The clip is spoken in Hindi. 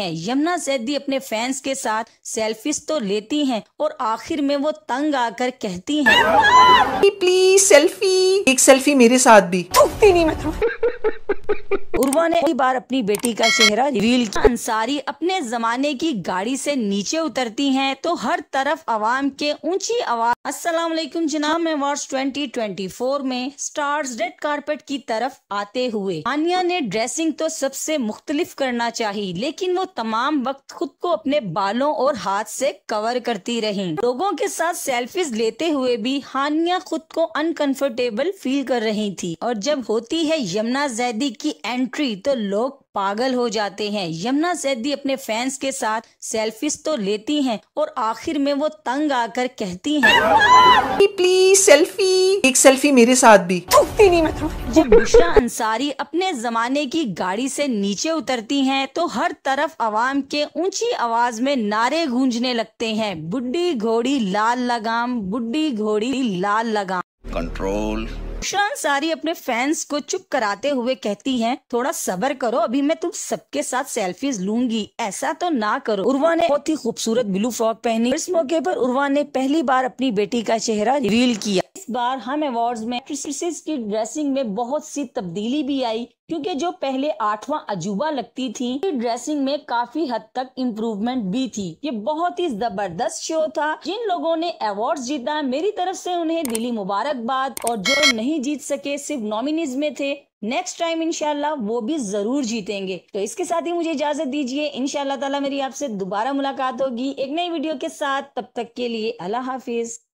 हैं यमुना सैदी अपने फैंस के साथ सेल्फीज तो लेती हैं और आखिर में वो तंग आकर कहती हैं प्लीज सेल्फी एक सेल्फी मेरे साथ भी नहीं मैं तो। उर्वा ने कई बार अपनी बेटी का चेहरा रिवील किया अंसारी अपने जमाने की गाड़ी से नीचे उतरती हैं तो हर तरफ आवाम के ऊंची आवाज असलम जनाब मैं वार्स 2024 में स्टार्स रेड कारपेट की तरफ आते हुए आनिया ने ड्रेसिंग तो सबसे मुख्तलिफ करना चाहिए लेकिन वो तमाम वक्त खुद को अपने बालों और हाथ से कवर करती रही लोगों के साथ सेल्फीज लेते हुए भी हानिया खुद को अनकंफर्टेबल फील कर रही थी और जब होती है यमुना जैदी की एंट्री तो लोग पागल हो जाते हैं यमुना सैदी अपने फैंस के साथ सेल्फीज तो लेती हैं और आखिर में वो तंग आकर कहती हैं प्लीज सेल्फी एक सेल्फी मेरे साथ भी नहीं जब मिश्रा अंसारी अपने जमाने की गाड़ी से नीचे उतरती हैं तो हर तरफ आवाम के ऊंची आवाज में नारे गूंजने लगते हैं बुढ़ी घोड़ी लाल लगाम बुढ़ी घोड़ी लाल लगाम कंट्रोल अक्षरा सारी अपने फैंस को चुप कराते हुए कहती हैं थोड़ा सबर करो अभी मैं तुम सबके साथ सेल्फीज लूंगी ऐसा तो ना करो उर्वा ने बहुत ही खूबसूरत ब्लू फ्रॉक पहनी इस मौके पर उर्वा ने पहली बार अपनी बेटी का चेहरा रिवील किया बार हम अवार्ड में एक्ट्रेसेस की ड्रेसिंग में बहुत सी तब्दीली भी आई क्योंकि जो पहले आठवां अजूबा लगती थी ड्रेसिंग में काफी हद तक इम्प्रूवमेंट भी थी ये बहुत ही जबरदस्त शो था जिन लोगों ने अवार्ड जीता मेरी तरफ से उन्हें दिली मुबारकबाद और जो नहीं जीत सके सिर्फ नॉमिनीज में थे नेक्स्ट टाइम इनशाला वो भी जरूर जीतेंगे तो इसके साथ ही मुझे इजाजत दीजिए इनशाला ताला मेरी आपसे दोबारा मुलाकात होगी एक नई वीडियो के साथ तब तक के लिए अल्लाह हाफिज